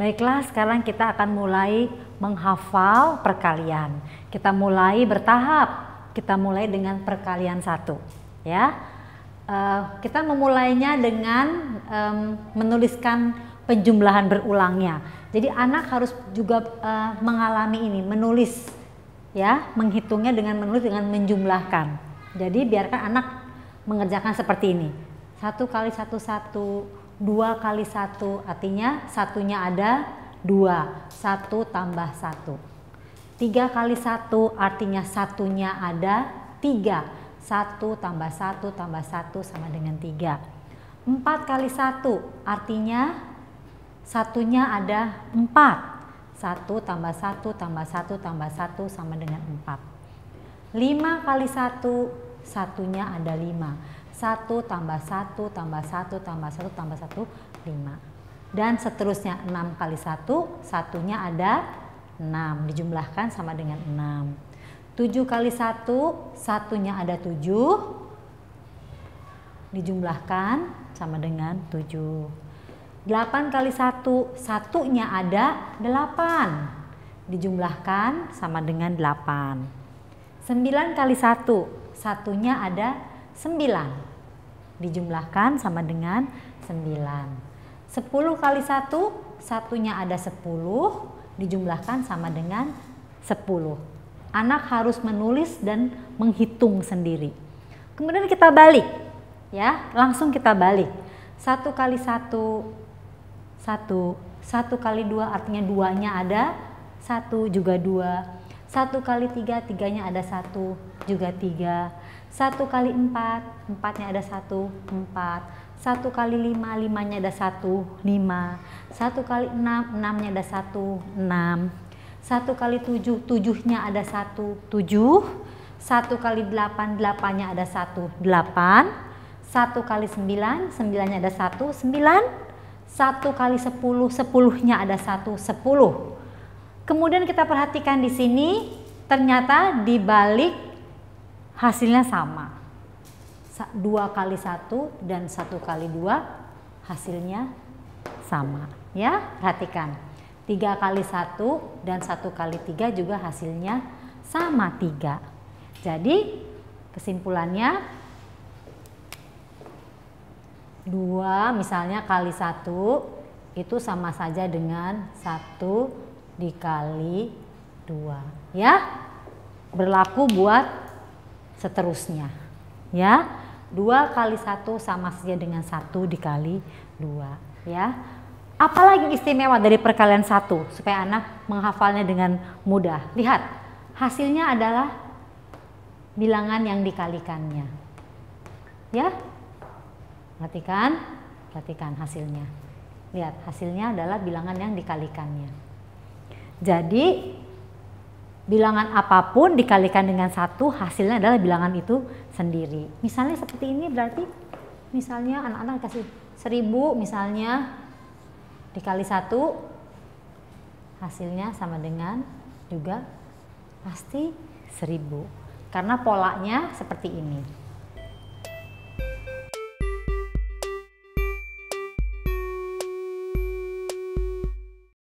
Baiklah, sekarang kita akan mulai menghafal perkalian. Kita mulai bertahap. Kita mulai dengan perkalian satu, ya. Uh, kita memulainya dengan um, menuliskan penjumlahan berulangnya. Jadi anak harus juga uh, mengalami ini, menulis, ya, menghitungnya dengan menulis dengan menjumlahkan. Jadi biarkan anak mengerjakan seperti ini. Satu kali satu satu, 2 kali 1 artinya satunya ada 2 1 tambah 1 3 kali 1 artinya satunya ada 3 1 tambah 1 tambah 1 sama dengan 3 4 kali 1 artinya satunya ada 4 1 tambah 1 tambah 1 tambah 1 sama dengan 4 5 kali 1 satunya ada 5 1 tambah 1 tambah 1 tambah 1 tambah 1, 5. Dan seterusnya 6 kali 1, satunya ada 6. Dijumlahkan sama dengan 6. 7 kali 1, satunya ada 7. Dijumlahkan sama dengan 7. 8 kali 1, satunya ada 8. Dijumlahkan sama dengan 8. 9 kali 1, satunya ada 9 dijumlahkan sama dengan 9. 10 kali 1, satunya ada 10, dijumlahkan sama dengan 10. Anak harus menulis dan menghitung sendiri. Kemudian kita balik, ya, langsung kita balik. 1 kali 1, 1, 1 kali 2 artinya 2 nya ada, 1 juga 2. 1 kali 3, 3 nya ada 1 juga 3 satu kali empat empatnya ada satu empat satu kali lima limanya ada satu lima satu kali enam enamnya ada satu enam satu kali tujuh tujuhnya ada satu tujuh satu kali delapan 8-nya ada satu delapan satu kali sembilan 9-nya ada satu sembilan satu kali sepuluh 10-nya ada satu sepuluh Kemudian kita perhatikan di sini, ternyata di balik hasilnya sama. Dua kali satu dan satu kali dua hasilnya sama. Ya, perhatikan. Tiga kali satu dan satu kali tiga juga hasilnya sama tiga. Jadi kesimpulannya dua misalnya kali satu itu sama saja dengan satu dikali dua ya berlaku buat seterusnya. Ya, dua kali satu sama saja dengan satu dikali dua Ya, apalagi istimewa dari perkalian satu supaya anak menghafalnya dengan mudah. Lihat, hasilnya adalah bilangan yang dikalikannya. Ya, perhatikan, perhatikan hasilnya. Lihat, hasilnya adalah bilangan yang dikalikannya. Jadi bilangan apapun dikalikan dengan satu hasilnya adalah bilangan itu sendiri. Misalnya seperti ini berarti misalnya anak-anak kasih seribu misalnya dikali satu hasilnya sama dengan juga pasti seribu karena polanya seperti ini.